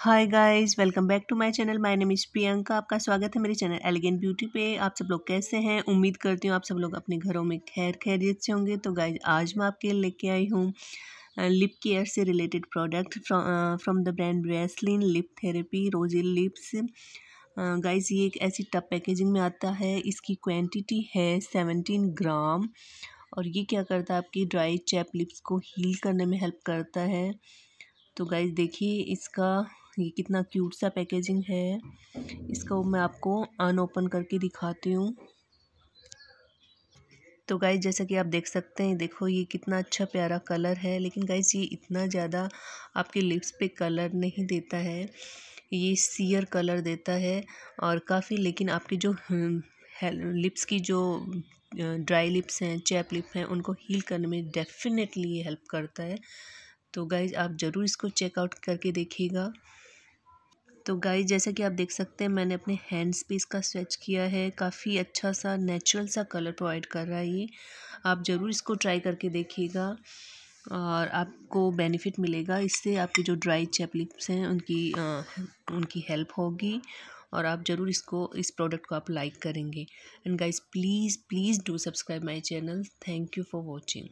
hi guys welcome back to my channel my name is Priyanka आपका स्वागत है मेरे चैनल एलिगेंट ब्यूटी पे आप सब लोग कैसे हैं उम्मीद करती हूँ आप सब लोग अपने घरों में खैर खैरियत से होंगे तो गाइस आज मैं आपके लेके आई हूँ लिप केयर से related product from the brand Vaseline lip therapy rosy lips guys ये एक ऐसी टप पैकेजिंग में आता है इसकी क्वान्टिटी है सेवनटीन ग्राम और ये क्या करता है आपकी ड्राई चैप लिप्स को हील करने में हेल्प करता है तो गाइज देखिए इसका ये कितना क्यूट सा पैकेजिंग है इसको मैं आपको अनओपन करके दिखाती हूँ तो गाइज जैसा कि आप देख सकते हैं देखो ये कितना अच्छा प्यारा कलर है लेकिन गाइज ये इतना ज़्यादा आपके लिप्स पे कलर नहीं देता है ये सीयर कलर देता है और काफ़ी लेकिन आपके जो लिप्स हम्म, की जो ड्राई लिप्स हैं चैप लिप हैं उनको हील करने में डेफिनेटली ये हेल्प करता है तो गाइज आप ज़रूर इसको चेकआउट करके देखिएगा तो गाइस जैसा कि आप देख सकते हैं मैंने अपने हैंड्स पे इसका स्वेच किया है काफ़ी अच्छा सा नेचुरल सा कलर प्रोवाइड कर रहा है ये आप ज़रूर इसको ट्राई करके देखिएगा और आपको बेनिफिट मिलेगा इससे आपकी जो ड्राई चैपलिप्स हैं उनकी आ, उनकी हेल्प होगी और आप ज़रूर इसको इस प्रोडक्ट को आप लाइक करेंगे and guys please please do subscribe my channel thank you for watching